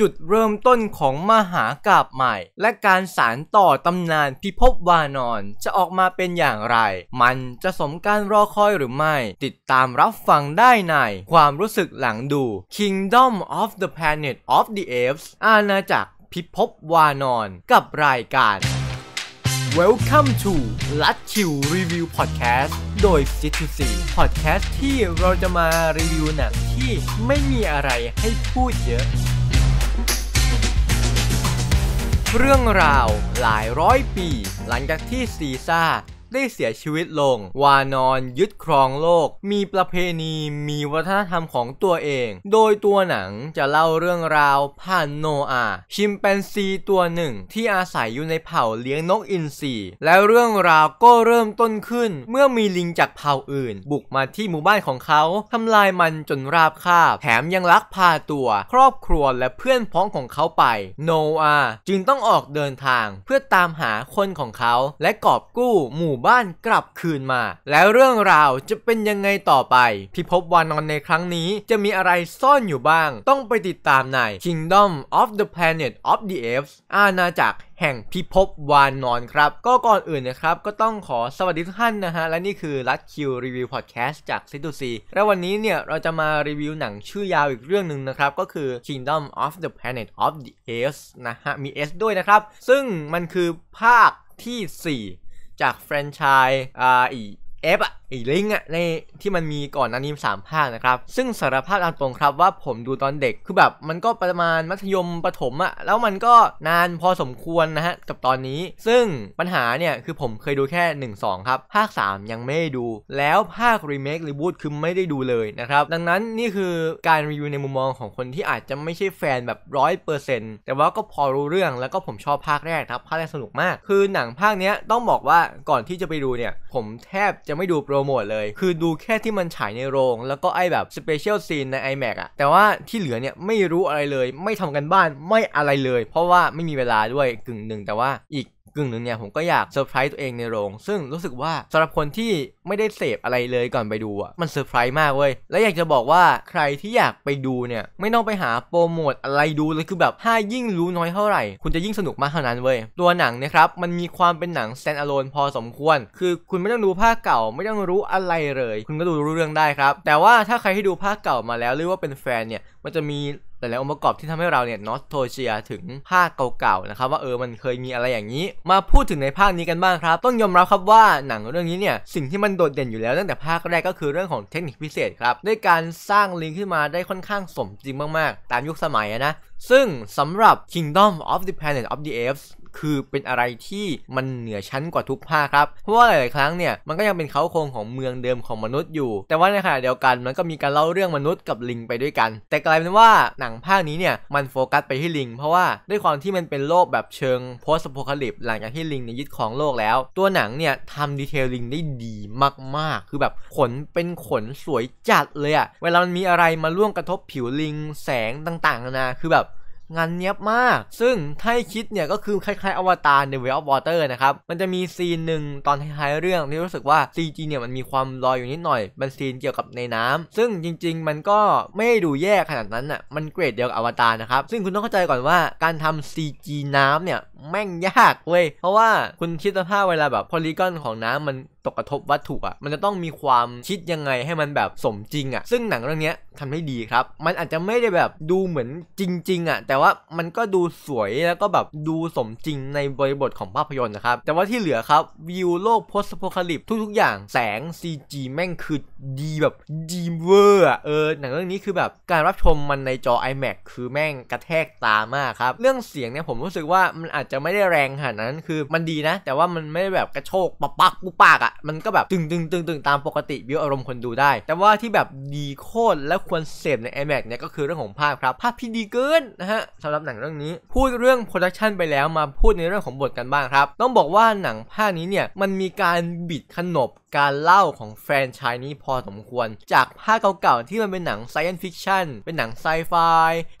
จุดเริ่มต้นของมหากาบใหม่ และการสารต่อตำนานพิภพวานอนจะออกมาเป็นอย่างไร มันจะสมการรอคอยหรือไม่ ติดตามรับฟังได้ใน ความรู้สึกหลังดู Kingdom of the Planet of the Apes อาณาจักรพิภพวานอนกับรายการ Welcome to ล t c h i l Review Podcast โดย c t c Podcast ที่เราจะมารีวิวหนัง ที่ไม่มีอะไรให้พูดเยอะเรื่องราวหลายร้อยปีหลังจากที่ซีซ่าได้เสียชีวิตลง วานอนยึดครองโลก มีประเพณี มีวัฒนธรรมของตัวเอง โดยตัวหนังจะเล่าเรื่องราวผ่านโนอา ชิมแปนซีตัวหนึ่ง ที่อาศัยอยู่ในเผ่าเลี้ยงนกอินทรี และเรื่องราวก็เริ่มต้นขึ้น เมื่อมีลิงจากเผ่าอื่น บุกมาที่หมู่บ้านของเขาทำลายมันจนราบคาบ แถมยังลักพาตัว ครอบครัวและเพื่อนพ้องของเขาไป โนอา จึงต้องออกเดินทาง เพื่อตามหาคนของเขา และกอบกู้หมูู่่บ้านกลับคืนมา แล้วเรื่องราวจะเป็นยังไงต่อไปพิภพวานอนในครั้งนี้ จะมีอะไรซ่อนอยู่บ้างต้องไปติดตามใน Kingdom of the Planet of the Apes อาณาจักรแห่งพิภพวานนอนครับก็ก่อนอื่นนะครับก็ต้องขอสวัสดีทุกท่านนะฮะ และนี่คือรัตคิวรีวิวพอดแคสต์จากซิตูซีและวันนี้เนี่ยเราจะมารีวิวหนังชื่อยาวอีกเรื่องหนึ่งนะครับ ก็คือ Kingdom of the Planet of the Apes นะฮะมี S ด้วยนะครับซึ่งมันคือภาคที่ 4จากแฟรนไชส์อ่า อี เอฟอะไอ้ลิงอะในที่มันมีก่อนอนิมสามภาคนะครับซึ่งสารภาพตามตรงครับว่าผมดูตอนเด็กคือแบบมันก็ประมาณมัธยมประถมอะแล้วมันก็นานพอสมควรนะฮะกับตอนนี้ซึ่งปัญหาเนี่ยคือผมเคยดูแค่ 1 2 ครับ ภาค 3 ยังไม่ได้ดูแล้วภาครีเมครีบูตคือไม่ได้ดูเลยนะครับ ดังนั้นนี่คือการรีวิวในมุมมองของคนที่อาจจะไม่ใช่แฟนแบบร้อยเปอร์เซ็นต์แต่ว่าก็พอรู้เรื่องแล้วก็ผมชอบภาคแรกครับภาคแรกสนุกมากคือหนังภาคเนี้ยต้องบอกว่าก่อนที่จะไปดูเนี่ยผมแทบจะไม่ดูโปรโมทเลย คือดูแค่ที่มันฉายในโรง แล้วก็ไอแบบสเปเชียลซีนใน iMac อะแต่ว่าที่เหลือเนี่ยไม่รู้อะไรเลยไม่ทำกันบ้านไม่อะไรเลย เพราะว่าไม่มีเวลาด้วยกึ่งหนึ่งแต่ว่าอีกกึ่งหนึ่งเนี่ยผมก็อยากเซอร์ไพรส์ตัวเองในโรง ซึ่งรู้สึกว่าสำหรับคนที่ไม่ได้เสพอะไรเลยก่อนไปดูอ่ะ มันเซอร์ไพรส์มากเว้ย และอยากจะบอกว่าใครที่อยากไปดูเนี่ย ไม่ต้องไปหาโปรโมทอะไรดูเลยคือแบบถ้ายิ่งรู้น้อยเท่าไหร่ คุณจะยิ่งสนุกมากเท่านั้นเว้ย ตัวหนังนะครับ มันมีความเป็นหนังแซนอะโ l นพอสมควร คือคุณไม่ต้องดูภาคเก่าไม่ต้องรู้อะไรเลย คุณก็ดูรู้เรื่องได้ครับแต่ว่าถ้าใครที่ดูภาคเก่ามาแล้วหรือว่าเป็นแฟนเนี่ยมันจะมีหลายๆองค์ประกอบที่ทำให้เราเนี่ยนอสโทเชียถึงภาคเก่าๆนะครับว่าเออมันเคยมีอะไรอย่างนี้มาพูดถึงในภาคนี้กันบ้างครับ ต้องยอมรับครับว่าหนังเรื่องนี้เนี่ย สิ่งที่มันโดดเด่นอยู่แล้วตั้งแต่ภาคแรกก็คือเรื่องของเทคนิคพิเศษครับด้วยการสร้างลิงขึ้นมาได้ค่อนข้างสมจริงมากๆ ตามยุคสมัยนะซึ่งสำหรับ Kingdom of the Planet of the Apes คือเป็นอะไรที่มันเหนือชั้นกว่าทุกภาคครับ เพราะว่าหลายๆครั้งเนี่ยมันก็ยังเป็นเขาโครงของเมืองเดิมของมนุษย์อยู่ แต่ว่าในขณะเดียวกันมันก็มีการเล่าเรื่องมนุษย์กับลิงไปด้วยกัน แต่กลายเป็นว่าหนังภาคนี้เนี่ยมันโฟกัสไปที่ลิงเพราะว่าด้วยความที่มันเป็นโลกแบบเชิงโพสต์โพคาลิปหลังจากที่ลิงในยึดของโลกแล้ว ตัวหนังเนี่ยทำดีเทลลิงได้ดีมากๆ คือแบบขนเป็นขนสวยจัดเลยอะเวลามันมีอะไรมาล่วงกระทบผิวลิงแสงต่างๆนะคือแบบงานเนี้ยบมาก ซึ่งถ้าคิดเนี่ย ก็คือคล้ายๆอวตาร ในเวลวอเตอร์นะครับ มันจะมีซีนหนึ่งตอนท้ายๆเรื่อง ที่รู้สึกว่า CG เนี่ยมันมีความลอยอยู่นิดหน่อยเป็นซีนเกี่ยวกับในน้ำ ซึ่งจริงๆ มันก็ไม่ดูแย่ขนาดนั้นอ่ะ มันเกรดเดียวกับอวตารนะครับ ซึ่งคุณต้องเข้าใจก่อนว่าการทำ CG น้ำเนี่ยแม่งยากเว้ยเพราะว่าคุณคิดสภาพเวลาแบบพอลิกอนของน้ำมันตกกระทบวัตถุอะ่ะ มันจะต้องมีความคิดยังไงให้มันแบบสมจริงอะ่ะ ซึ่งหนังเรื่องนี้ทำให้ดีครับ มันอาจจะไม่ได้แบบดูเหมือนจริงๆอะ่ะ แต่ว่ามันก็ดูสวยแล้วก็แบบดูสมจริงในบริบทของภาพยนตร์นะครับ แต่ว่าที่เหลือครับวิวโลกโพสต์โพคาลิปทุกๆอย่างแสง CG แม่งคือดีแบบดีเวอร์อ่ะเออหนังเรื่องนี้คือแบบการรับชมมันในจอ iMac คือแม่งกระแทกตามากครับเรื่องเสียงเนี่ยผมรู้สึกว่ามันอาจจะไม่ได้แรงขนาดนั้นคือมันดีนะ แต่ว่ามันไม่ได้แบบกระโชกปักปักปุ๊ปากอะ่ะมันก็แบบตึงตึงตึงตึงตามปกติวิวอารมณ์คนดูได้ แต่ว่าที่แบบดีโคตรและควรเสพใน iMac เนี่ยก็คือเรื่องของภาพครับ ภาพพี่ดีเกินนะฮะสำหรับหนังเรื่องนี้ พูดเรื่องโปรดักชันไปแล้วมาพูดในเรื่องของบทกันบ้างครับ ต้องบอกว่าหนังภาคนี้เนี่ยมันมีการบิดขนบ การเล่าของแฟนชายนี้พอสมควร จากภาคเก่าๆที่มันเป็นหนังไซเอนฟิคชั่นเป็นหนังไซไฟ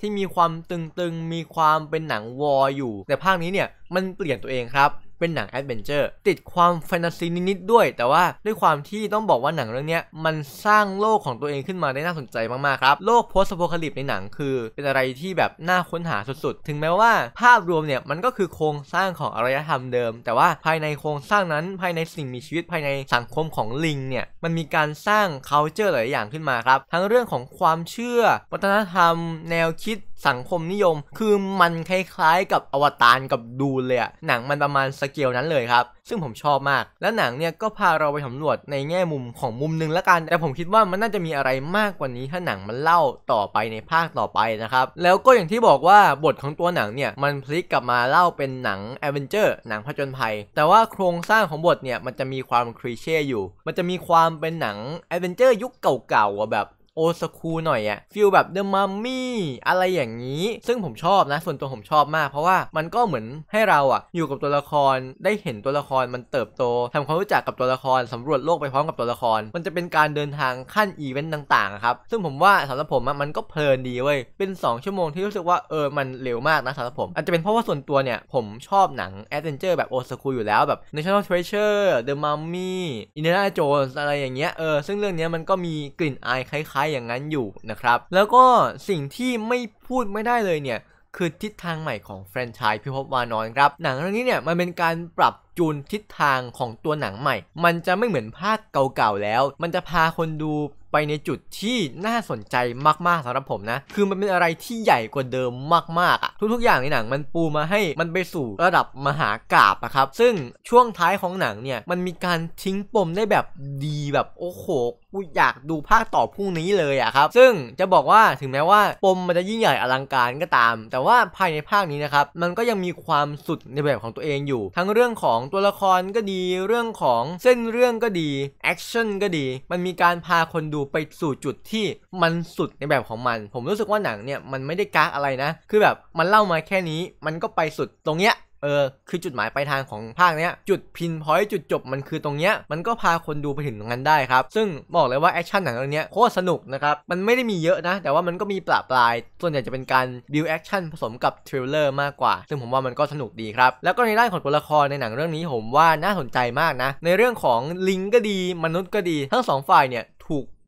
ที่มีความตึงๆมีความเป็นหนังวอร์อยู่แต่ภาคนี้เนี่ยเนี่ยมันเปลี่ยนตัวเองครับ เป็นหนังแอดเวนเจอร์ติดความแฟนตาซีนิดๆด้วย แต่ว่าด้วยความที่ต้องบอกว่าหนังเรื่องนี้มันสร้างโลกของตัวเองขึ้นมาได้น่าสนใจมาก ๆ ครับ โลกโพสต์โพคาลิปในหนังคือเป็นอะไรที่แบบน่าค้นหาสุดๆ ถึงแม้ว่าภาพรวมเนี่ยมันก็คือโครงสร้างของอารยธรรมเดิม แต่ว่าภายในโครงสร้างนั้นภายในสิ่งมีชีวิตภายในสังคมของลิงเนี่ยมันมีการสร้าง c u เจอร์หลายอย่างขึ้นมาครับทั้งเรื่องของความเชื่อวัฒนธรรม แนวคิดสังคมนิยมคือมันคล้ายๆ กับอวตาร กับดู เลยอะหนังมันประมาณสเกลนั้นเลย ครับ ซึ่งผมชอบมาก และหนัง เนี่ย ก็พาเราไปสำรวจในแง่มุมของมุม นึง ละกัน แต่ผมคิดว่ามันน่าจะมีอะไรมากกว่านี้ ถ้าหนังมันเล่าต่อไปในภาคต่อไปนะครับ แล้วก็อย่างที่บอกว่าบทของตัวหนังเนี่ยมันพลิกกลับมาเล่าเป็นหนังแอเวนเจอร์หนังผจญภัย แต่ว่าโครงสร้างของบทเนี่ยมันจะมีความคลีเช่อยู่ มันจะมีความเป็นหนังแอเวนเจอร์ยุคเก่าๆแบบโอสคูหน่อยอะฟิลแบบเดอะมัมมี่อะไรอย่างนี้ ซึ่งผมชอบนะส่วนตัวผมชอบมาก เพราะว่ามันก็เหมือนให้เราอะอยู่กับตัวละครได้เห็นตัวละครมันเติบโต ทำความรู้จักกับตัวละครสำรวจโลกไปพร้อมกับตัวละคร มันจะเป็นการเดินทางขั้นอีเวนต์ต่างๆ ครับ ซึ่งผมว่าสำหรับผมมันก็เพลินดีเว้ยเป็น 2 ชั่วโมงที่รู้สึกว่าเออมันเร็วมากนะสำหรับผมอาจจะเป็นเพราะว่าส่วนตัวเนี่ยผมชอบหนังแอดเวนเจอร์แบบโอสคูอยู่แล้วแบบ National Treasure The Mummy Indiana Jones อะไรอย่างเงี้ยเออซึ่งเรื่องนี้มันก็มีกลิ่นอายคล้ายอย่างนั้นอยู่นะครับ แล้วก็สิ่งที่ไม่พูดไม่ได้เลยเนี่ย คือทิศทางใหม่ของแฟรนไชส์พิภพวานอนครับ หนังเรื่องนี้เนี่ยมันเป็นการปรับจูนทิศทางของตัวหนังใหม่ มันจะไม่เหมือนภาคเก่าๆแล้ว มันจะพาคนดูไปในจุดที่น่าสนใจมากๆสำหรับผมนะ คือมันเป็นอะไรที่ใหญ่กว่าเดิมมากๆอะทุกๆ อย่างในหนังมันปูมาให้มันไปสู่ระดับมหากราบอะครับซึ่งช่วงท้ายของหนังเนี่ยมันมีการทิ้งปมได้แบบดีแบบโอ้โหูอยากดูภาคต่อพรุ่งนี้เลยอะครับซึ่งจะบอกว่าถึงแม้ว่าปมมันจะยิ่งใหญ่ อลังการก็ตาม แต่ว่าภายในภาคนี้นะครับมันก็ยังมีความสุดในแบบของตัวเองอยู่ ทั้งเรื่องของตัวละครก็ดีเรื่องของเส้นเรื่องก็ดีแอคชั่นก็ดี มันมีการพาคนดูไปสู่จุดที่มันสุดในแบบของมัน ผมรู้สึกว่าหนังเนี่ยมันไม่ได้กักอะไรนะ คือแบบมันเล่ามาแค่นี้มันก็ไปสุดตรงเนี้ยเออคือจุดหมายปลายทางของภาคเนี้ย จุดพินพอยต์จุดจบมันคือตรงเนี้ยมันก็พาคนดูไปถึงตรงนั้นได้ครับ ซึ่งบอกเลยว่าแอคชั่นหนังเรื่องนี้โคตรสนุกนะครับ มันไม่ได้มีเยอะนะ แต่ว่ามันก็มีปลาปลาย ส่วนใหญ่จะเป็นการบิวแอคชั่นผสมกับเทรลเลอร์มากกว่า ซึ่งผมว่ามันก็สนุกดีครับ แล้วก็ในด้านของตัวละครในหนังเรื่องนี้ผมว่าน่าสนใจมากนะในเรื่องของลิงก็ดีมนุษย์ก็ดีทั้งสองฝ่ายเนี่ย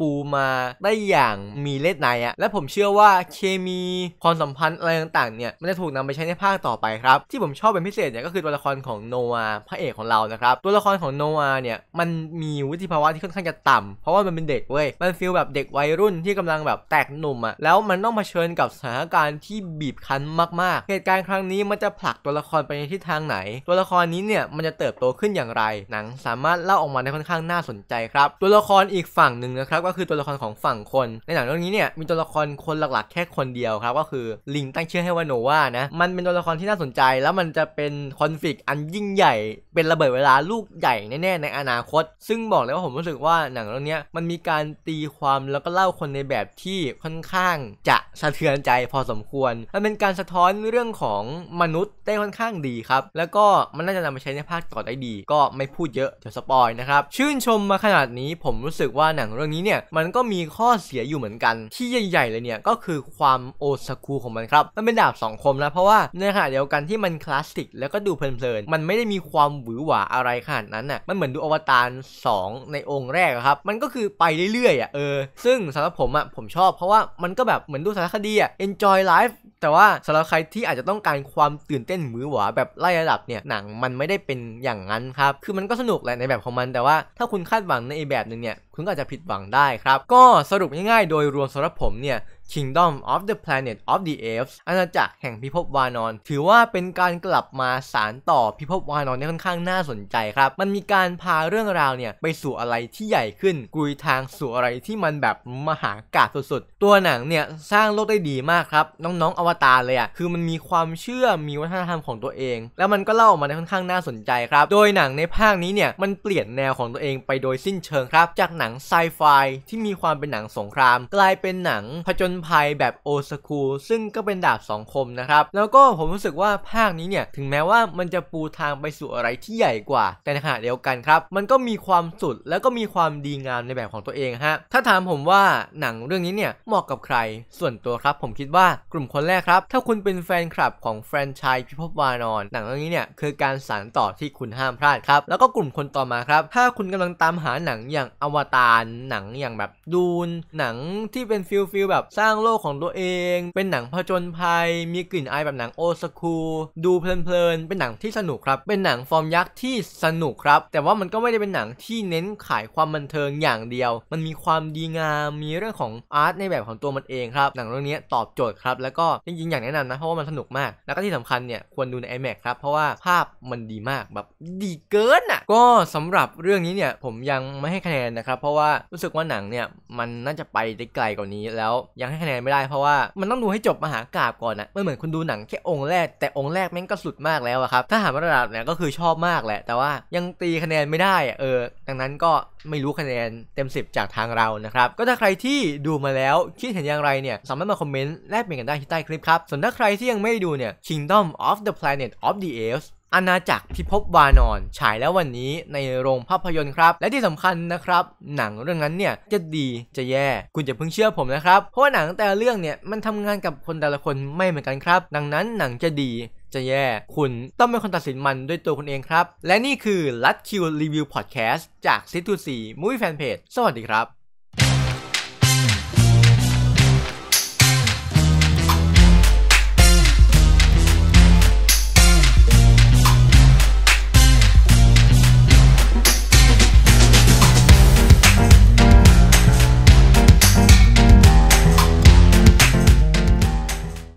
ปูมาได้อย่างมีเล็ดในอะและผมเชื่อว่าเคมีความสัมพันธ์อะไรต่างๆเนี่ยมันจะถูกนำไปใช้ในภาคต่อไปครับ ที่ผมชอบเป็นพิเศษเนี่ยก็คือตัวละครของโนอาพระเอกของเรานะครับ ตัวละครของโนอาเนี่ยมันมีวุฒิภาวะที่ค่อนข้างจะต่ำเพราะว่ามันเป็นเด็กเว้ยมันฟีลแบบเด็กวัยรุ่นที่กำลังแบบแตกหนุ่มอะแล้วมันต้องเผชิญกับสถานการณ์ที่บีบคั้นมาก ๆ เหตุการณ์ครั้งนี้มันจะผลักตัวละครไปในทิศทางไหน ตัวละครนี้เนี่ยมันจะเติบโตขึ้นอย่างไรหนังสามารถเล่าออกมาได้ค่อนข้างน่าสนใจครับ ตัวละครอีกฝั่งหนึ่งนะครับก็คือตัวละครของฝั่งคนในหนังเรื่องนี้เนี่ยมีตัวละครคนหลักๆ แค่คนเดียวครับก็คือลิงตั้งชื่อให้ว่าโนวานะมันเป็นตัวละครที่น่าสนใจ แล้วมันจะเป็นคอนฟ lict อันยิ่งใหญ่ เป็นระเบิดเวลาลูกใหญ่แน่ๆ ในอนาคต ซึ่งบอกเลยว่าผมรู้สึกว่าหนังเรื่องนี้มันมีการตีความแล้วก็เล่าคนในแบบที่ค่อนข้างจะสะเทือนใจพอสมควร มันเป็นการสะท้อนเรื่องของมนุษย์ได้ค่อนข้างดีครับแล้วก็มันน่าจะนำมาใช้ในภาคต่อได้ดี ก็ไม่พูดเยอะเดี๋ยวสปอยนะครับชื่นชมมาขนาดนี้ผมรู้สึกว่าหนังเรื่องนี้เนี่ยยมันก็มีข้อเสียอยู่เหมือนกันที่ใหญ่ๆ เลยเนี่ย ก็คือความโอสคูของมันครับ มันเป็นดาบสองคมนะ เพราะว่าในขณะเดียวกันที่มันคลาสสิกแล้วก็ดูเพลินๆ มันไม่ได้มีความหวือหวาอะไรขนาดนั้นน่ะมันเหมือนดูอวตาร 2 ในองค์แรกครับ มันก็คือไปเรื่อยๆอ่ะเออซึ่งสำหรับผมอ่ะผมชอบ เพราะว่ามันก็แบบเหมือนดูสารคดีอ่ะ enjoy life แต่ว่าสำหรับใครที่อาจจะต้องการความตื่นเต้นมือหวาแบบไล่ระดับเนี่ย หนังมันไม่ได้เป็นอย่างนั้นครับ คือมันก็สนุกแหละในแบบของมัน แต่ว่า ถ้าคุณคาดหวังในอีแบบหนึ่งเนี่ย คุณก็อาจจะผิดหวังได้ครับ ก็สรุปง่าย ๆ โดยรวมสำหรับผมเนี่ย Kingdom of the Planet of the Apes อาณาจักรแห่งพิภพวานอน ถือว่าเป็นการกลับมาสารต่อพิภพวานอนในค่อนข้างน่าสนใจครับ มันมีการพาเรื่องราวเนี่ย ไปสู่อะไรที่ใหญ่ขึ้น กุยทางสู่อะไรที่มันแบบมหากาศสุดๆ ตัวหนังเนี่ย สร้างโลกได้ดีมากครับ น้องๆอวตารเลยอะ่ะคือมันมีความเชื่อมีวัฒนธรรมของตัวเอง แล้วมันก็เล่ามาในค่อนข้างน่าสนใจครับโดยหนังในภาคนี้เนี่ยมันเปลี่ยนแนวของตัวเองไปโดยสิ้นเชิงครับ จากหนังไซไฟที่มีความเป็นหนังสงคราม กลายเป็นหนังผจญภัยแบบโอสคูลซึ่งก็เป็นดาบสองคมนะครับ แล้วก็ผมรู้สึกว่าภาคนี้เนี่ย ถึงแม้ว่ามันจะปูทางไปสู่อะไรที่ใหญ่กว่า แต่ในขณะเดียวกันครับ มันก็มีความสุดแล้วก็มีความดีงามในแบบของตัวเองฮะถ้าถามผมว่าหนังเรื่องนี้เนี่ยเหมาะกับใครส่วนตัวครับ ผมคิดว่ากลุ่มคนแรกครับ ถ้าคุณเป็นแฟนคลับของแฟรนไชส์พิภพวานอน หนังเรื่องนี้เนี่ยคือการสานต่อที่คุณห้ามพลาดครับแล้วก็กลุ่มคนต่อมาครับถ้าคุณกำลังตามหาหนังอย่างอวตารหนังอย่างแบบดูนหนังที่เป็นฟิลฟิลแบบสร้าางโลกของตัวเอง เป็นหนังผจญภัย มีกลิ่นอายแบบหนังโอสคูดูเพลินๆเป็นหนังที่สนุกครับเป็นหนังฟอร์มยักษ์ที่สนุกครับแต่ว่ามันก็ไม่ได้เป็นหนังที่เน้นขายความบันเทิงอย่างเดียวมันมีความดีงามมีเรื่องของอาร์ตในแบบของตัวมันเองครับหนังเรื่องนี้ตอบโจทย์ครับแล้วก็จริงๆอย่างแนะนำนะเพราะว่ามันสนุกมาก แล้วก็ที่สำคัญเนี่ยควรดูใน iMac ครับเพราะว่าภาพมันดีมากแบบดีเกินอ่ะก็สำหรับเรื่องนี้เนี่ยผมยังไม่ให้คะแนนนะครับเพราะว่ารู้สึกว่าหนังเนี่ยมันน่าจะไปได้ไกลกว่านี้แล้วยังหให้คะแนนไม่ได้เพราะว่ามันต้องดูให้จบมหากราบก่อนนะไม่เหมือนคุณดูหนังแค่องค์แรกแต่องค์แรกแม่งก็สุดมากแล้วครับถ้าหามาะดับเนี่ยก็คือชอบมากแหละแต่ว่ายังตีคะแนนไม่ได้เออดังนั้นก็ไม่รู้คะแนนเต็ม10จากทางเรานะครับก็ถ้าใครที่ดูมาแล้วคิดเห็นอย่างไรเนี่ยสามารถมาคอมเมนต์แลกเปลี่ยนกันได้ที่ใต้คลิป ครับส่วนถ้าใครที่ยังไม่ดูเนี่ย Kingdom of the Planet of the l v e s อาณาจักรพิภพวานอน ฉายแล้ววันนี้ในโรงภาพยนตร์ครับ และที่สำคัญนะครับหนังเรื่องนั้นเนี่ยจะดีจะแย่ คุณจะเพิ่งเชื่อผมนะครับ เพราะว่าหนังแต่ละเรื่องเนี่ยมันทำงานกับคนแต่ละคนไม่เหมือนกันครับ ดังนั้นหนังจะดีจะแย่ คุณต้องเป็นคนตัดสินมันด้วยตัวคุณเองครับ และนี่คือ ลัดคิวรีวิวพอดแคสต์จากซิทูซีมูวี่แฟนเพจสวัสดีครับ